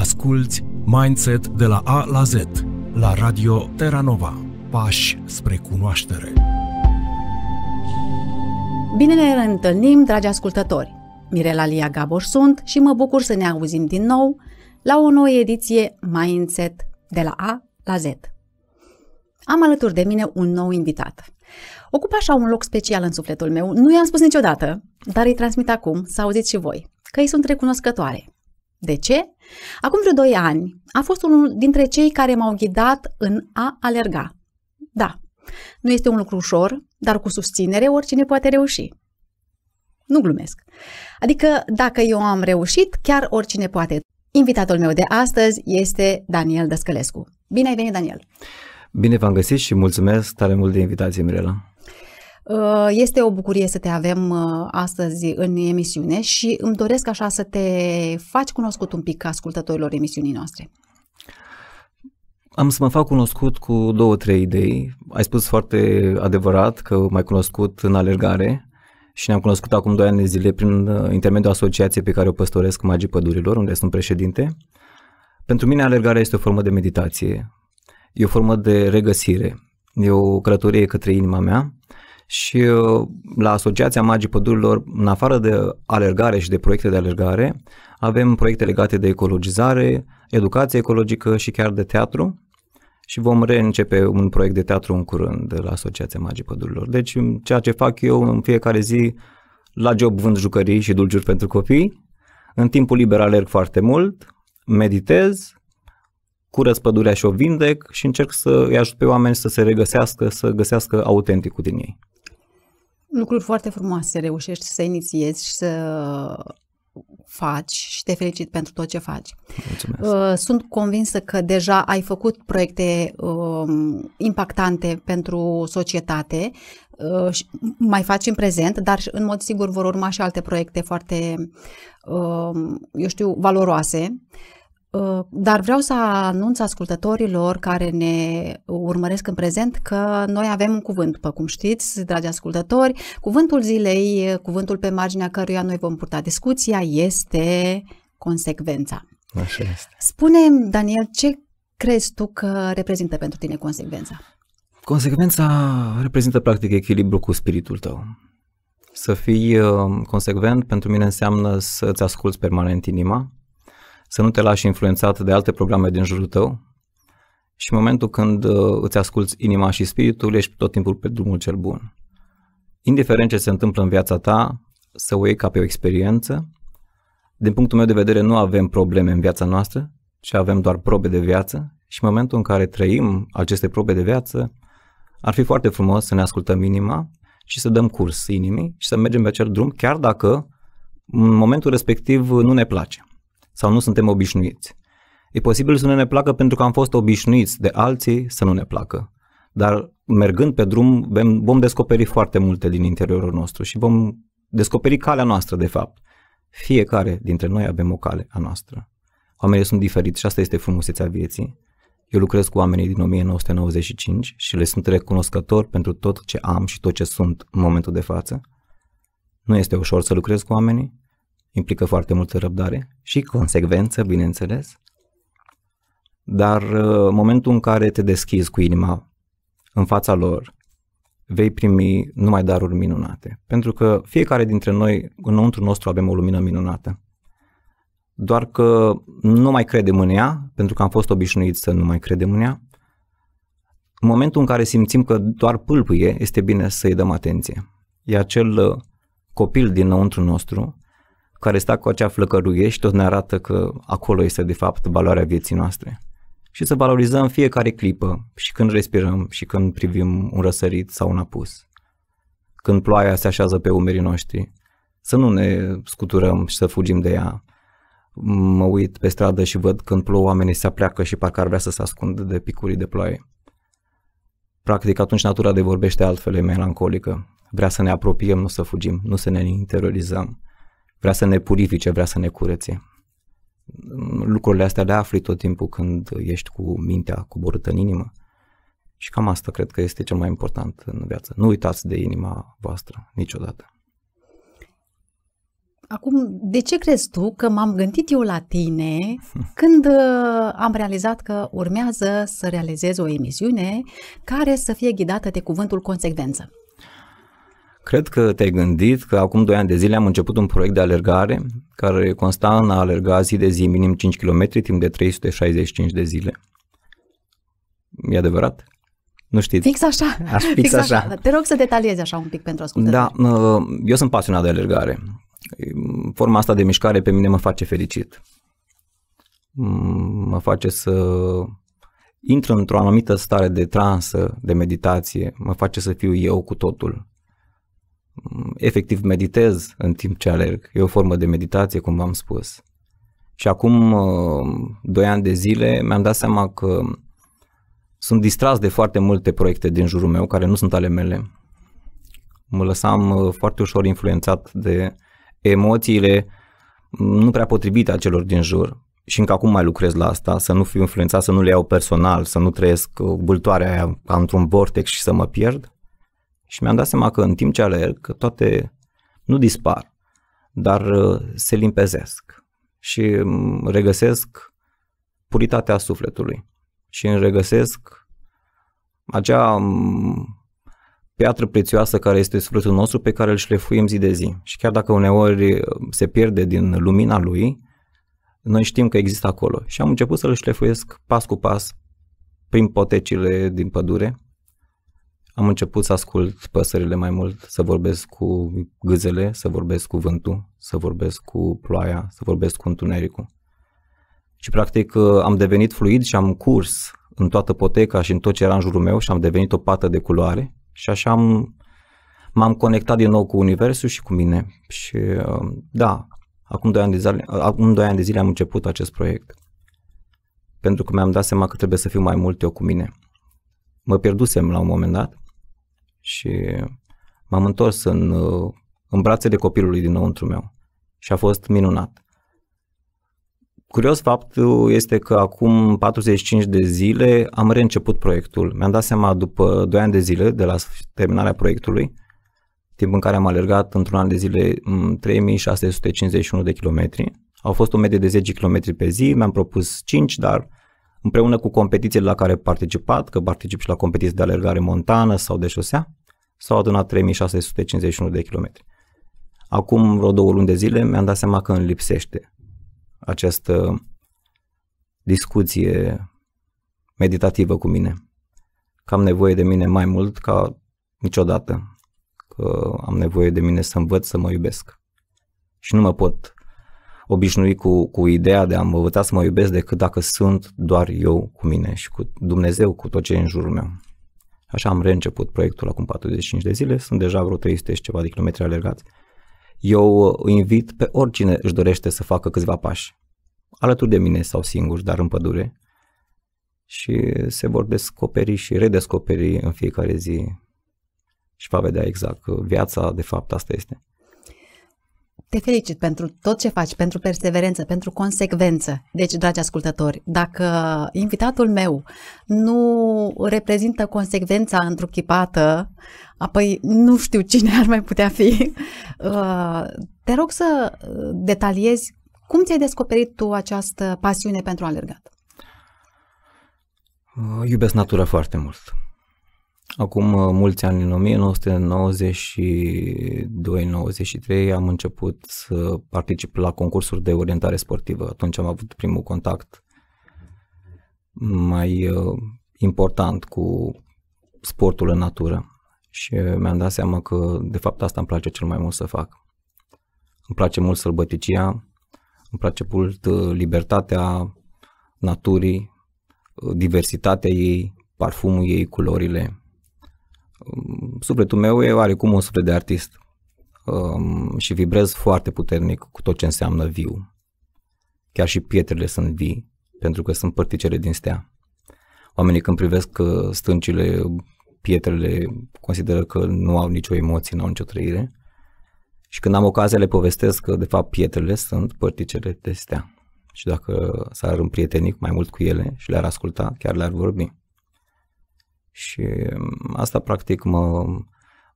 Asculți Mindset de la A la Z la Radio Terranova. Pași spre cunoaștere. Bine ne reîntâlnim, dragi ascultători! Mirela Lia Gabor sunt și mă bucur să ne auzim din nou la o nouă ediție Mindset de la A la Z. Am alături de mine un nou invitat. Ocupa așa un loc special în sufletul meu, nu i-am spus niciodată, dar îi transmit acum, să auziți și voi, că îi sunt recunoscătoare. De ce? Acum vreo 2 ani a fost unul dintre cei care m-au ghidat în a alerga. Da, nu este un lucru ușor, dar cu susținere oricine poate reuși. Nu glumesc. Adică dacă eu am reușit, chiar oricine poate. Invitatul meu de astăzi este Daniel Dăscălescu. Bine ai venit, Daniel! Bine v-am găsit și mulțumesc tare mult de invitație, Mirela. Uh, este o bucurie să te avem uh, astăzi în emisiune și îmi doresc așa să te faci cunoscut un pic ascultătorilor emisiunii noastre. Am să mă fac cunoscut cu două, trei idei. Ai spus foarte adevărat că m-ai cunoscut în alergare și ne-am cunoscut acum doi ani de zile prin uh, intermediul asociației pe care o păstoresc Magii Pădurilor, unde sunt președinte. Pentru mine alergarea este o formă de meditație, e o formă de regăsire, e o călătorie către inima mea și uh, la Asociația Magii Pădurilor, în afară de alergare și de proiecte de alergare, avem proiecte legate de ecologizare, educație ecologică și chiar de teatru și vom reîncepe un proiect de teatru în curând la Asociația Magii Pădurilor. Deci ceea ce fac eu în fiecare zi, la job vând jucării și dulciuri pentru copii, în timpul liber alerg foarte mult, meditez, curăț pădurea și o vindec și încerc să îi ajut pe oameni să se regăsească, să găsească autenticul din ei lucruri foarte frumoase reușești să inițiezi și să faci și te felicit pentru tot ce faci. Mulțumesc. Uh, sunt convinsă că deja ai făcut proiecte um, impactante pentru societate, uh, și mai faci în prezent, dar în mod sigur vor urma și alte proiecte foarte, um, eu știu, valoroase. Ă, dar vreau să anunț ascultătorilor care ne urmăresc în prezent că noi avem un cuvânt, după cum știți, dragi ascultători. Cuvântul zilei, cuvântul pe marginea căruia noi vom purta discuția, este consecvența. Așa este. spune Daniel, ce crezi tu că reprezintă pentru tine consecvența? Consecvența reprezintă practic echilibru cu spiritul tău. Să fii ă, consecvent pentru mine înseamnă să-ți asculți permanent inima, să nu te lași influențat de alte programe din jurul tău și în momentul când uh, îți asculți inima și spiritul, ești tot timpul pe drumul cel bun. Indiferent ce se întâmplă în viața ta, să o iei ca pe o experiență. Din punctul meu de vedere, nu avem probleme în viața noastră, ci avem doar probe de viață și în momentul în care trăim aceste probe de viață, ar fi foarte frumos să ne ascultăm inima și să dăm curs inimii și să mergem pe acel drum, chiar dacă în momentul respectiv nu ne place sau nu suntem obișnuiți. E posibil să nu ne placă pentru că am fost obișnuiți de alții să nu ne placă. Dar mergând pe drum vom descoperi foarte multe din interiorul nostru și vom descoperi calea noastră de fapt. Fiecare dintre noi avem o cale a noastră. Oamenii sunt diferiți și asta este frumusețea vieții. Eu lucrez cu oamenii din 1995 și le sunt recunoscător pentru tot ce am și tot ce sunt în momentul de față. Nu este ușor să lucrez cu oamenii, implică foarte multă răbdare și consecvență, bineînțeles, dar în uh, momentul în care te deschizi cu inima în fața lor, vei primi numai daruri minunate. Pentru că fiecare dintre noi, înăuntru nostru, avem o lumină minunată. Doar că nu mai credem în ea, pentru că am fost obișnuiți să nu mai credem în ea. În momentul în care simțim că doar pâlpâie, este bine să-i dăm atenție. E acel uh, copil dinăuntru nostru care sta cu acea flăcăruie și tot ne arată că acolo este de fapt valoarea vieții noastre. Și să valorizăm fiecare clipă și când respirăm și când privim un răsărit sau un apus. Când ploaia se așează pe umerii noștri, să nu ne scuturăm și să fugim de ea. Mă uit pe stradă și văd când plouă oamenii se apleacă și parcă ar vrea să se ascundă de picurii de ploaie. Practic atunci natura de vorbește altfel, e melancolică. Vrea să ne apropiem, nu să fugim, nu să ne interiorizăm vrea să ne purifice, vrea să ne curețe. Lucrurile astea le afli tot timpul când ești cu mintea coborâtă în inimă. Și cam asta cred că este cel mai important în viață. Nu uitați de inima voastră niciodată. Acum, de ce crezi tu că m-am gândit eu la tine când uh, am realizat că urmează să realizez o emisiune care să fie ghidată de cuvântul consecvență? Cred că te-ai gândit că acum 2 ani de zile am început un proiect de alergare care consta în a alerga zi de zi minim 5 km timp de 365 de zile. E adevărat? Nu știți? Fix așa. Aș fix, fix așa. așa. Te rog să detaliezi așa un pic pentru ascultători. Da, eu sunt pasionat de alergare. Forma asta de mișcare pe mine mă face fericit. Mă face să intru într-o anumită stare de transă, de meditație, mă face să fiu eu cu totul efectiv meditez în timp ce alerg. E o formă de meditație, cum v-am spus. Și acum uh, doi ani de zile mi-am dat seama că sunt distras de foarte multe proiecte din jurul meu care nu sunt ale mele. Mă lăsam uh, foarte ușor influențat de emoțiile mm, nu prea potrivite a celor din jur. Și încă acum mai lucrez la asta, să nu fiu influențat, să nu le iau personal, să nu trăiesc uh, bultoarea aia ca într-un vortex și să mă pierd. Și mi-am dat seama că în timp ce alerg, toate nu dispar, dar uh, se limpezesc și mm, regăsesc puritatea sufletului și îmi regăsesc acea mm, piatră prețioasă care este sufletul nostru pe care îl șlefuim zi de zi. Și chiar dacă uneori uh, se pierde din lumina lui, noi știm că există acolo. Și am început să-l șlefuiesc pas cu pas prin potecile din pădure, am început să ascult păsările mai mult, să vorbesc cu gâzele, să vorbesc cu vântul, să vorbesc cu ploaia, să vorbesc cu întunericul. Și practic am devenit fluid și am curs în toată poteca și în tot ce era în jurul meu și am devenit o pată de culoare și așa am, m-am conectat din nou cu universul și cu mine. Și uh, da, acum 2 ani de zile, uh, acum 2 ani de zile am început acest proiect. Pentru că mi-am dat seama că trebuie să fiu mai mult eu cu mine mă pierdusem la un moment dat și m-am întors în, uh, în de copilului dinăuntru meu și a fost minunat. Curios faptul este că acum 45 de zile am reînceput proiectul. Mi-am dat seama după 2 ani de zile de la terminarea proiectului, timp în care am alergat într-un an de zile 3651 mm, de kilometri. Au fost o medie de 10 km pe zi, mi-am propus 5, dar împreună cu competițiile la care participat, că particip și la competiții de alergare montană sau de șosea, s-au adunat 3651 de kilometri. Acum vreo două luni de zile mi-am dat seama că îmi lipsește această discuție meditativă cu mine. Că am nevoie de mine mai mult ca niciodată. Că am nevoie de mine să învăț să mă iubesc. Și nu mă pot obișnuit cu, cu ideea de a mă învăța să mă iubesc decât dacă sunt doar eu cu mine și cu Dumnezeu, cu tot ce e în jurul meu. Așa am reînceput proiectul acum 45 de zile, sunt deja vreo 300 și ceva de kilometri alergați. Eu uh, invit pe oricine își dorește să facă câțiva pași, alături de mine sau singuri, dar în pădure, și se vor descoperi și redescoperi în fiecare zi și va vedea exact că uh, viața de fapt asta este. Te felicit pentru tot ce faci, pentru perseverență, pentru consecvență. Deci, dragi ascultători, dacă invitatul meu nu reprezintă consecvența întruchipată, apoi nu știu cine ar mai putea fi, uh, te rog să uh, detaliezi cum ți-ai descoperit tu această pasiune pentru alergat. Iubesc natura foarte mult. Acum uh, mulți ani, în 1992-93, am început să particip la concursuri de orientare sportivă. Atunci am avut primul contact mai uh, important cu sportul în natură și mi-am dat seama că de fapt asta îmi place cel mai mult să fac. Îmi place mult sălbăticia, îmi place mult uh, libertatea naturii, diversitatea ei, parfumul ei, culorile, sufletul meu e oarecum un suflet de artist um, și vibrez foarte puternic cu tot ce înseamnă viu. Chiar și pietrele sunt vii, pentru că sunt părticele din stea. Oamenii când privesc uh, stâncile, pietrele, consideră că nu au nicio emoție, nu au nicio trăire. Și când am ocazia le povestesc că, de fapt, pietrele sunt părticele de stea. Și dacă s-ar prietenic mai mult cu ele și le-ar asculta, chiar le-ar vorbi. Și asta practic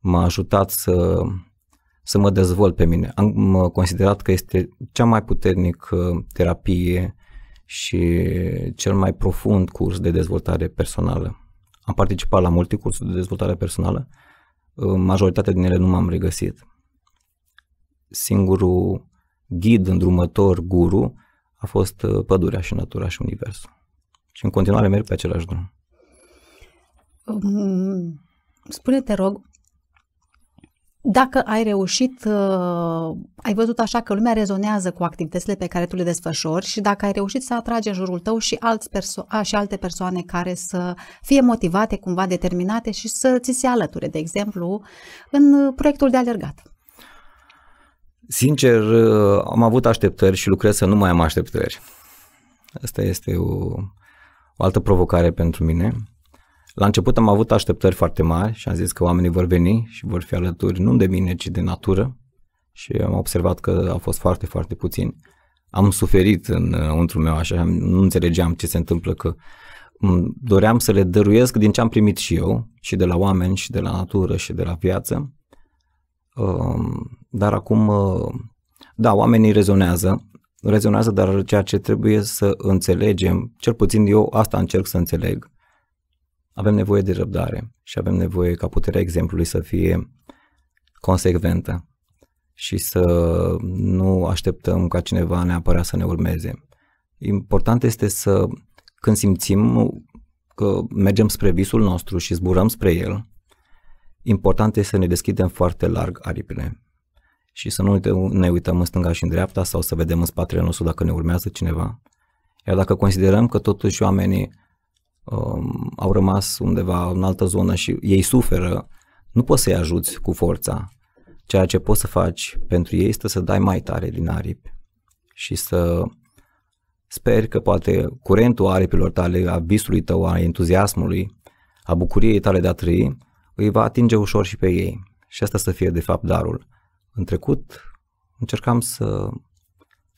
m-a ajutat să, să mă dezvolt pe mine. Am considerat că este cea mai puternică terapie și cel mai profund curs de dezvoltare personală. Am participat la multe cursuri de dezvoltare personală, majoritatea din ele nu m-am regăsit. Singurul ghid, îndrumător, guru a fost pădurea și natura și universul. Și în continuare merg pe același drum spune, te rog, dacă ai reușit, uh, ai văzut așa că lumea rezonează cu activitățile pe care tu le desfășori și dacă ai reușit să atragi în jurul tău și, alți perso- a, și alte persoane care să fie motivate, cumva determinate și să ți se alăture, de exemplu, în proiectul de alergat. Sincer, uh, am avut așteptări și lucrez să nu mai am așteptări. Asta este o, o altă provocare pentru mine la început am avut așteptări foarte mari și am zis că oamenii vor veni și vor fi alături nu de mine, ci de natură și am observat că au fost foarte, foarte puțini. Am suferit în untru meu așa, nu înțelegeam ce se întâmplă, că doream să le dăruiesc din ce am primit și eu, și de la oameni, și de la natură, și de la viață. Um, dar acum, uh, da, oamenii rezonează, rezonează, dar ceea ce trebuie să înțelegem, cel puțin eu asta încerc să înțeleg, avem nevoie de răbdare și avem nevoie ca puterea exemplului să fie consecventă și să nu așteptăm ca cineva neapărat să ne urmeze. Important este să, când simțim că mergem spre visul nostru și zburăm spre el, important este să ne deschidem foarte larg aripile și să nu ne uităm în stânga și în dreapta sau să vedem în spatele nostru dacă ne urmează cineva. Iar dacă considerăm că totuși oamenii uh, au rămas undeva în altă zonă și ei suferă, nu poți să-i ajuți cu forța. Ceea ce poți să faci pentru ei este să dai mai tare din aripi și să Sper că poate curentul aripilor tale, a visului tău, a entuziasmului, a bucuriei tale de a trăi, îi va atinge ușor și pe ei. Și asta să fie, de fapt, darul. În trecut, încercam să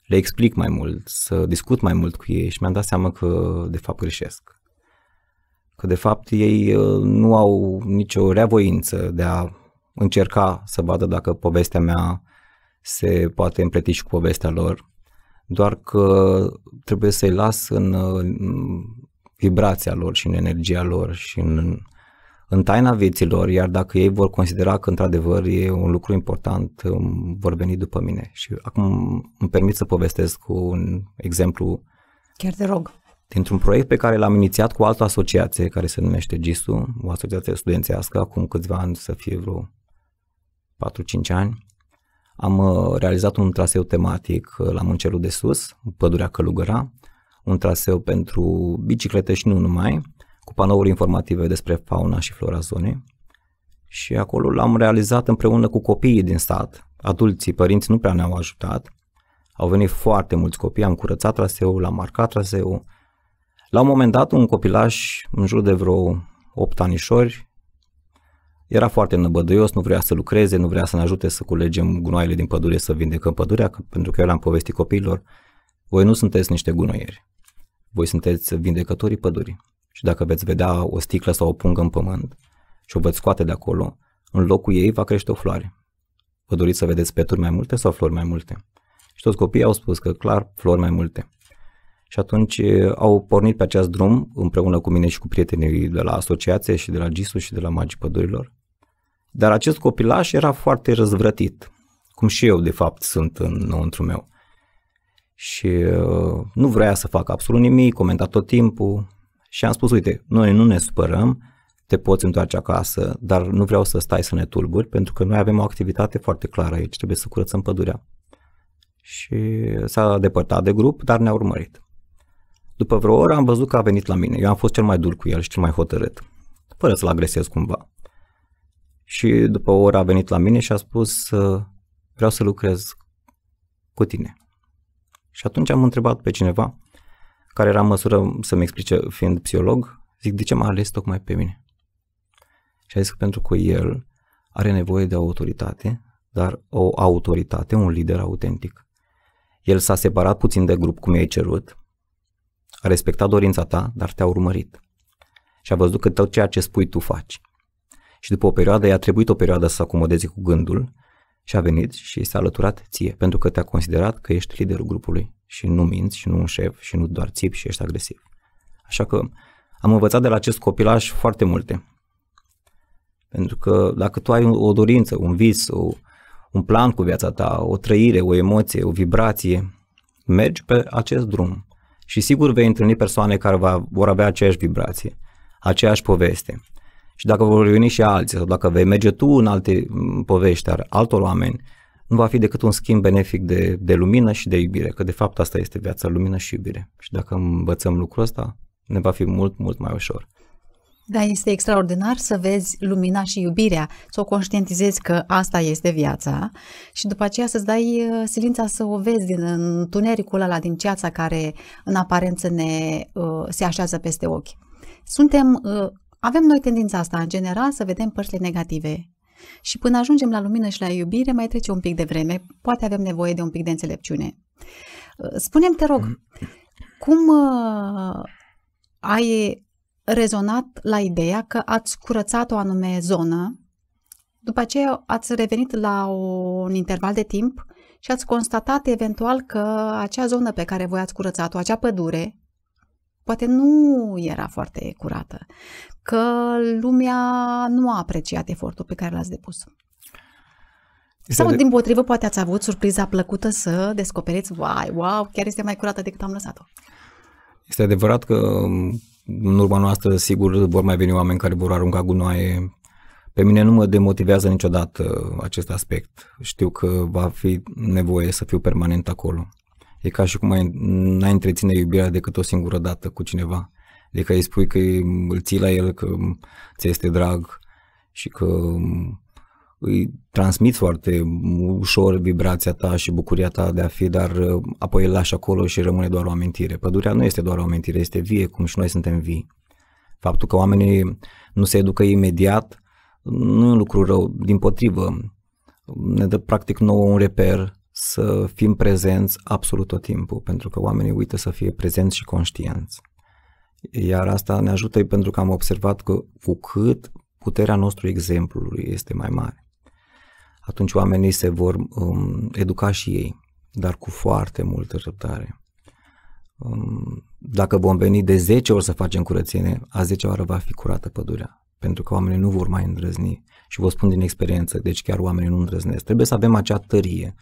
le explic mai mult, să discut mai mult cu ei și mi-am dat seama că, de fapt, greșesc că de fapt ei uh, nu au nicio reavoință de a încerca să vadă dacă povestea mea se poate împleti și cu povestea lor, doar că trebuie să-i las uh, în vibrația lor și în energia lor și în, în taina vieților, iar dacă ei vor considera că într-adevăr e un lucru important, vor veni după mine. Și acum îmi permit să povestesc cu un exemplu. Chiar te rog dintr-un proiect pe care l-am inițiat cu o altă asociație care se numește GISU, o asociație studențească, acum câțiva ani, să fie vreo 4-5 ani, am uh, realizat un traseu tematic uh, la Muncelul de Sus, pădurea Călugăra, un traseu pentru biciclete și nu numai, cu panouri informative despre fauna și flora zonei. Și acolo l-am realizat împreună cu copiii din stat. Adulții, părinți nu prea ne-au ajutat. Au venit foarte mulți copii, am curățat traseul, l-am marcat traseul, la un moment dat, un copilaș, în jur de vreo 8 anișori, era foarte năbăduios, nu vrea să lucreze, nu vrea să ne ajute să culegem gunoaiele din pădure, să vindecăm pădurea, pentru că eu le-am povestit copiilor, voi nu sunteți niște gunoieri, voi sunteți vindecătorii pădurii. Și dacă veți vedea o sticlă sau o pungă în pământ și o veți scoate de acolo, în locul ei va crește o floare. Vă doriți să vedeți peturi mai multe sau flori mai multe? Și toți copiii au spus că clar flori mai multe. Și atunci eh, au pornit pe acest drum împreună cu mine și cu prietenii de la asociație și de la GISU și de la Magii Pădurilor. Dar acest copilaș era foarte răzvrătit, cum și eu de fapt sunt înăuntru meu. Și eh, nu vrea să facă absolut nimic, comenta tot timpul și am spus, uite, noi nu ne supărăm, te poți întoarce acasă, dar nu vreau să stai să ne tulburi, pentru că noi avem o activitate foarte clară aici, trebuie să curățăm pădurea. Și s-a depărtat de grup, dar ne-a urmărit. După vreo oră am văzut că a venit la mine. Eu am fost cel mai dur cu el și cel mai hotărât, fără să-l agresez cumva. Și după o oră a venit la mine și a spus vreau să lucrez cu tine. Și atunci am întrebat pe cineva care era în măsură să-mi explice, fiind psiholog, zic, de ce m-a ales tocmai pe mine? Și a zis că pentru că el are nevoie de o autoritate, dar o autoritate, un lider autentic. El s-a separat puțin de grup, cum i-ai cerut, a respectat dorința ta, dar te-a urmărit. Și a văzut că tot ceea ce spui tu faci. Și după o perioadă, i-a trebuit o perioadă să se acomodeze cu gândul și a venit și s-a alăturat ție, pentru că te-a considerat că ești liderul grupului și nu minți și nu un șef și nu doar țip și ești agresiv. Așa că am învățat de la acest copilaj foarte multe. Pentru că dacă tu ai o dorință, un vis, o, un plan cu viața ta, o trăire, o emoție, o vibrație, mergi pe acest drum și sigur vei întâlni persoane care va, vor avea aceeași vibrație, aceeași poveste. Și dacă vor reuni și alții sau dacă vei merge tu în alte mm, povești ale altor oameni, nu va fi decât un schimb benefic de, de lumină și de iubire, că de fapt asta este viața, lumină și iubire. Și dacă învățăm lucrul ăsta, ne va fi mult, mult mai ușor. Da, este extraordinar să vezi lumina și iubirea, să o conștientizezi că asta este viața și după aceea să-ți dai uh, silința să o vezi din tunericul ăla, din ceața care în aparență ne uh, se așează peste ochi. Suntem, uh, avem noi tendința asta, în general, să vedem părțile negative și până ajungem la lumină și la iubire mai trece un pic de vreme, poate avem nevoie de un pic de înțelepciune. Spune-mi, te rog, mm. cum ai rezonat la ideea că ați curățat o anume zonă, după aceea ați revenit la un interval de timp și ați constatat eventual că acea zonă pe care voi ați curățat-o, acea pădure, poate nu era foarte curată, că lumea nu a apreciat efortul pe care l-ați depus. Este Sau, de... din potrivă, poate ați avut surpriza plăcută să descoperiți, wow, wow, chiar este mai curată decât am lăsat-o. Este adevărat că în urma noastră, sigur, vor mai veni oameni care vor arunca gunoaie. Pe mine nu mă demotivează niciodată acest aspect. Știu că va fi nevoie să fiu permanent acolo. E ca și cum ai, n-ai întreține iubirea decât o singură dată cu cineva. Adică îi spui că îl ții la el, că ți este drag și că îi transmiți foarte ușor vibrația ta și bucuria ta de a fi, dar uh, apoi îl lași acolo și rămâne doar o amintire. Pădurea nu este doar o amintire, este vie, cum și noi suntem vii. Faptul că oamenii nu se educă imediat nu e un lucru rău, din potrivă, ne dă practic nouă un reper să fim prezenți absolut tot timpul, pentru că oamenii uită să fie prezenți și conștienți. Iar asta ne ajută pentru că am observat că cu cât puterea nostru exemplului este mai mare, atunci oamenii se vor um, educa și ei, dar cu foarte multă răbdare. Um, dacă vom veni de 10 ori să facem curățenie, a 10 oară va fi curată pădurea, pentru că oamenii nu vor mai îndrăzni. Și vă spun din experiență, deci chiar oamenii nu îndrăznesc. Trebuie să avem acea tărie,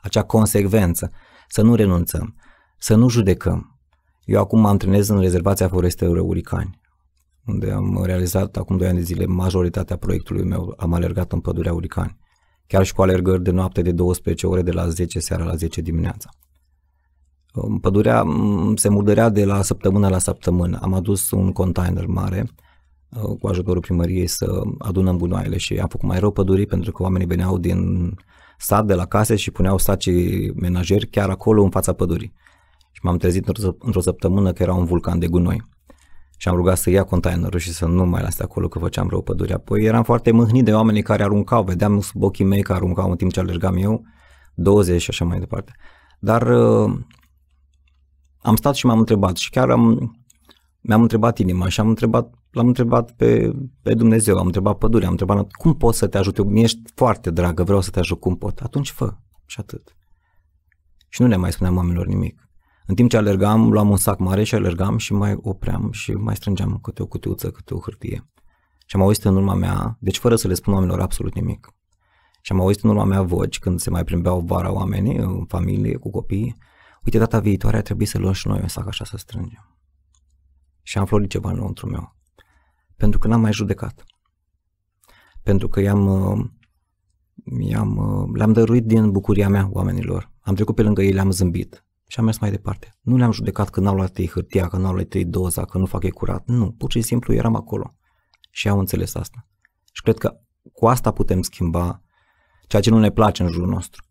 acea consecvență, să nu renunțăm, să nu judecăm. Eu acum mă antrenez în rezervația forestelor Uricani, unde am realizat acum 2 ani de zile majoritatea proiectului meu, am alergat în pădurea Uricani chiar și cu alergări de noapte de 12 ore de la 10 seara la 10 dimineața. Pădurea se murdărea de la săptămână la săptămână. Am adus un container mare uh, cu ajutorul primăriei să adunăm gunoaiele și am făcut mai rău pădurii pentru că oamenii veneau din sat, de la case și puneau sacii menajeri chiar acolo în fața pădurii. Și m-am trezit într-o, într-o săptămână că era un vulcan de gunoi și am rugat să ia containerul și să nu mai lase acolo că făceam rău pădurea. Apoi eram foarte mâhnit de oamenii care aruncau, vedeam sub ochii mei că aruncau în timp ce alergam eu, 20 și așa mai departe. Dar uh, am stat și m-am întrebat și chiar am, mi-am întrebat inima și am întrebat, l-am întrebat pe, pe Dumnezeu, am întrebat pădurea, am întrebat cum pot să te ajut, eu, mi ești foarte dragă, vreau să te ajut, cum pot, atunci fă și atât. Și nu le mai spuneam oamenilor nimic. În timp ce alergam, luam un sac mare și alergam și mai opream și mai strângeam câte o cutiuță, câte o hârtie. Și am auzit în urma mea, deci fără să le spun oamenilor absolut nimic. Și am auzit în urma mea voci când se mai plimbeau vara oamenii, în familie, cu copii. Uite, data viitoare a trebuit să luăm și noi un sac așa să strângem. Și am florit ceva înăuntru meu. Pentru că n-am mai judecat. Pentru că i-am, uh, i-am, uh, le-am dăruit din bucuria mea oamenilor. Am trecut pe lângă ei, le-am zâmbit și am mers mai departe. Nu le-am judecat că n-au luat ei hârtia, că n-au luat ei doza, că nu fac ei curat. Nu, pur și simplu eram acolo și au înțeles asta. Și cred că cu asta putem schimba ceea ce nu ne place în jurul nostru.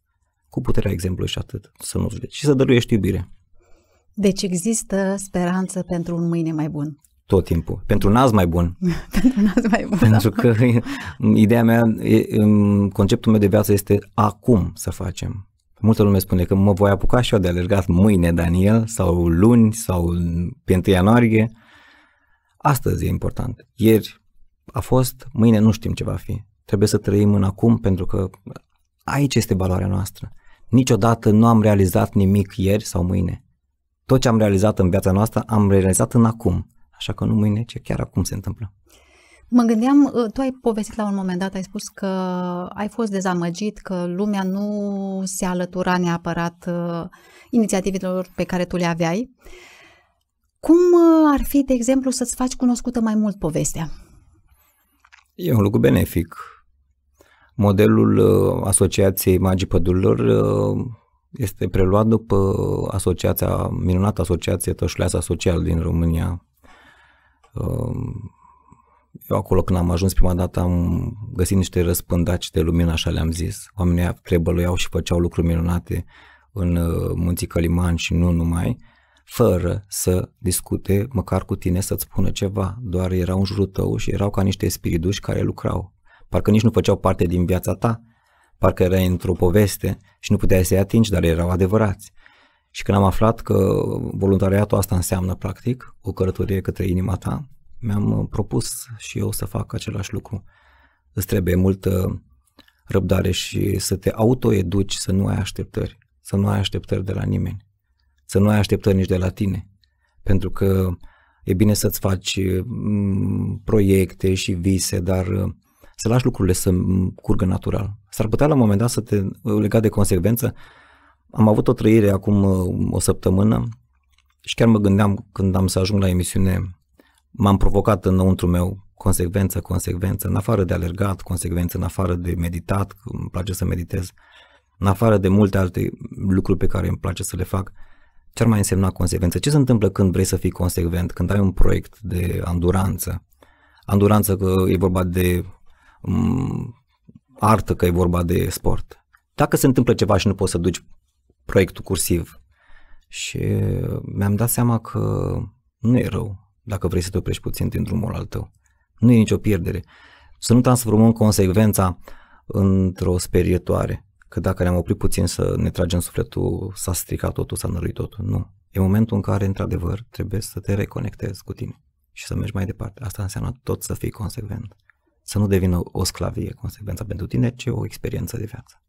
Cu puterea exemplului și atât, să nu judeci și să dăruiești iubire. Deci există speranță pentru un mâine mai bun. Tot timpul. Pentru un azi mai bun. pentru un azi mai bun. Pentru da. că ideea mea, conceptul meu de viață este acum să facem Multă lume spune că mă voi apuca și eu de alergat mâine, Daniel, sau luni, sau pe 1 ianuarie. Astăzi e important. Ieri a fost, mâine nu știm ce va fi. Trebuie să trăim în acum pentru că aici este valoarea noastră. Niciodată nu am realizat nimic ieri sau mâine. Tot ce am realizat în viața noastră am realizat în acum. Așa că nu mâine, ci chiar acum se întâmplă. Mă gândeam, uh, tu ai povestit la un moment dat, ai spus că ai fost dezamăgit, că lumea nu se alătura neapărat uh, inițiativelor pe care tu le aveai. Cum uh, ar fi, de exemplu, să-ți faci cunoscută mai mult povestea? E un lucru benefic. Modelul Asociației Magii Pădurilor este preluat după asociația, minunată asociație Tășleasa Social din România, um, eu acolo când am ajuns prima dată am găsit niște răspândaci de lumină, așa le-am zis. Oamenii trebăluiau și făceau lucruri minunate în uh, munții Căliman și nu numai, fără să discute măcar cu tine să-ți spună ceva. Doar erau în jurul tău și erau ca niște spiriduși care lucrau. Parcă nici nu făceau parte din viața ta, parcă erai într-o poveste și nu puteai să-i atingi, dar erau adevărați. Și când am aflat că voluntariatul asta înseamnă practic o călătorie către inima ta, mi-am uh, propus și eu să fac același lucru. Îți trebuie multă răbdare și să te autoeduci, să nu ai așteptări, să nu ai așteptări de la nimeni, să nu ai așteptări nici de la tine, pentru că e bine să-ți faci mm, proiecte și vise, dar uh, să lași lucrurile să curgă natural. S-ar putea la un moment dat să te uh, lega de consecvență. Am avut o trăire acum o săptămână și chiar mă gândeam când am să ajung la emisiune m-am provocat înăuntru meu consecvență, consecvență, în afară de alergat, consecvență, în afară de meditat, îmi place să meditez, în afară de multe alte lucruri pe care îmi place să le fac, ce ar mai însemna consecvență? Ce se întâmplă când vrei să fii consecvent, când ai un proiect de anduranță? Anduranță că e vorba de um, artă, că e vorba de sport. Dacă se întâmplă ceva și nu poți să duci proiectul cursiv și uh, mi-am dat seama că nu e rău, dacă vrei să te oprești puțin din drumul al tău. Nu e nicio pierdere. Să nu transformăm consecvența într-o sperietoare, că dacă ne-am oprit puțin să ne tragem sufletul, s-a stricat totul, s-a năruit totul. Nu. E momentul în care, într-adevăr, trebuie să te reconectezi cu tine și să mergi mai departe. Asta înseamnă tot să fii consecvent. Să nu devină o sclavie consecvența pentru tine, ci o experiență de viață.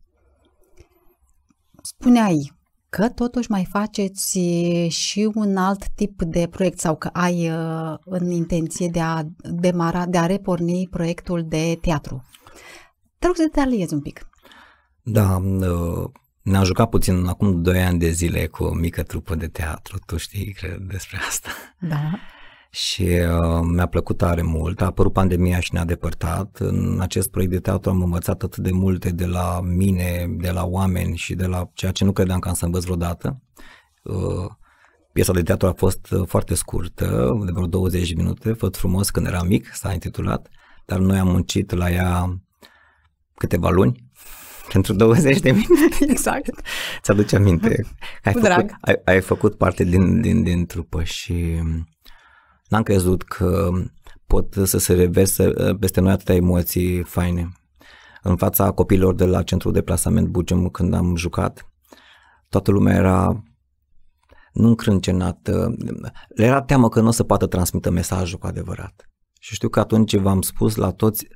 Spuneai că totuși mai faceți eh, și un alt tip de proiect sau că ai eh, în intenție de a demara, de a reporni proiectul de teatru. Te rog să detaliezi un pic. Da, eh, ne-am jucat puțin acum 2 ani de zile cu o mică trupă de teatru, tu știi cred despre asta. Da și uh, mi-a plăcut tare mult. A apărut pandemia și ne-a depărtat. În acest proiect de teatru am învățat atât de multe de la mine, de la oameni și de la ceea ce nu credeam că am să învăț vreodată. Uh, piesa de teatru a fost uh, foarte scurtă, de vreo 20 minute, Făt frumos când era mic, s-a intitulat, dar noi am muncit la ea câteva luni, pentru 20 de minute. Exact. Ți-aduce aminte. Ai făcut, Ai, ai făcut parte din, din, din trupă și n-am crezut că pot să se reverse ă, peste noi atâtea emoții faine. În fața copiilor de la centrul de plasament Bugem, când am jucat, toată lumea era nu încrâncenată, le era teamă că nu o să poată transmită mesajul cu adevărat. Și știu că atunci v-am spus la toți,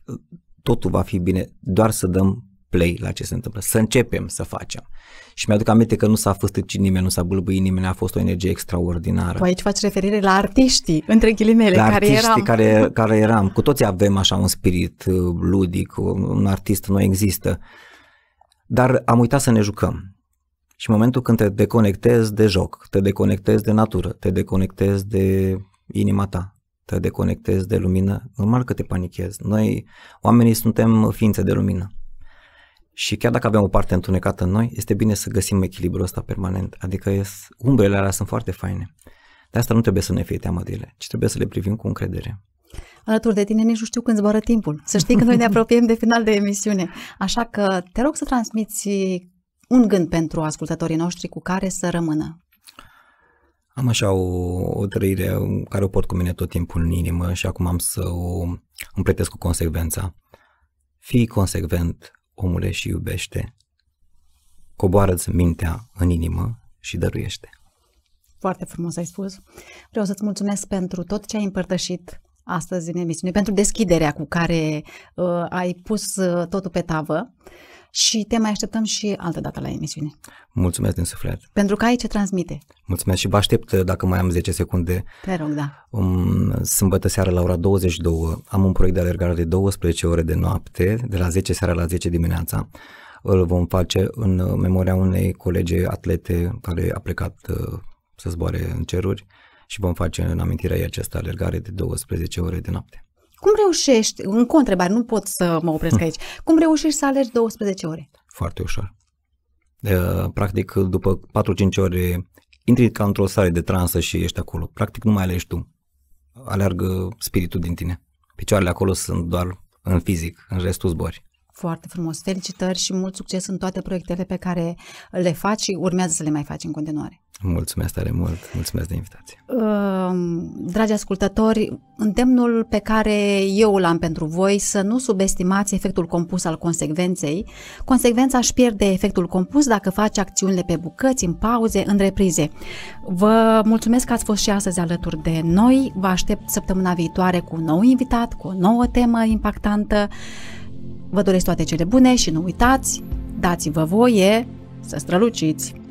totul va fi bine, doar să dăm play la ce se întâmplă, să începem să facem. Și mi-aduc aminte că nu s-a făstăcit nimeni, nu s-a bulbuit nimeni, a fost o energie extraordinară. Păi aici faci referire la artiștii, între ghilimele, la care eram. Care, care eram. Cu toții avem așa un spirit uh, ludic, un artist nu există. Dar am uitat să ne jucăm. Și în momentul când te deconectezi de joc, te deconectezi de natură, te deconectezi de inima ta, te deconectezi de lumină, normal că te panichezi. Noi, oamenii, suntem ființe de lumină. Și chiar dacă avem o parte întunecată în noi, este bine să găsim echilibrul ăsta permanent. Adică umbrele alea sunt foarte faine. De asta nu trebuie să ne fie teamă de ele, ci trebuie să le privim cu încredere. Alături de tine nici nu știu când zboară timpul. Să știi că noi ne apropiem de final de emisiune. Așa că te rog să transmiți un gând pentru ascultătorii noștri cu care să rămână. Am așa o, o trăire care o port cu mine tot timpul în inimă și acum am să o împletesc cu consecvența. Fii consecvent omule și iubește, coboară-ți mintea în inimă și dăruiește. Foarte frumos ai spus. Vreau să-ți mulțumesc pentru tot ce ai împărtășit astăzi în emisiune, pentru deschiderea cu care uh, ai pus uh, totul pe tavă și te mai așteptăm și altă dată la emisiune. Mulțumesc din suflet. Pentru că ai ce transmite. Mulțumesc și vă aștept uh, dacă mai am 10 secunde. Te rog, da. Um, sâmbătă seara la ora 22 am un proiect de alergare de 12 ore de noapte, de la 10 seara la 10 dimineața. Îl vom face în uh, memoria unei colege atlete care a plecat uh, să zboare în ceruri și vom face în amintirea ei această alergare de 12 ore de noapte. Cum reușești, în întrebare, nu pot să mă opresc aici, cum reușești să alergi 12 ore? Foarte ușor. Practic, după 4-5 ore, intri ca într-o sare de transă și ești acolo. Practic, nu mai alegi tu. Aleargă spiritul din tine. Picioarele acolo sunt doar în fizic, în restul zbori. Foarte frumos. Felicitări și mult succes în toate proiectele pe care le faci și urmează să le mai faci în continuare. Mulțumesc tare mult, mulțumesc de invitație. Dragi ascultători, îndemnul pe care eu îl am pentru voi să nu subestimați efectul compus al consecvenței. Consecvența își pierde efectul compus dacă faci acțiunile pe bucăți, în pauze, în reprize. Vă mulțumesc că ați fost și astăzi alături de noi. Vă aștept săptămâna viitoare cu un nou invitat, cu o nouă temă impactantă Vă doresc toate cele bune și nu uitați, dați-vă voie să străluciți!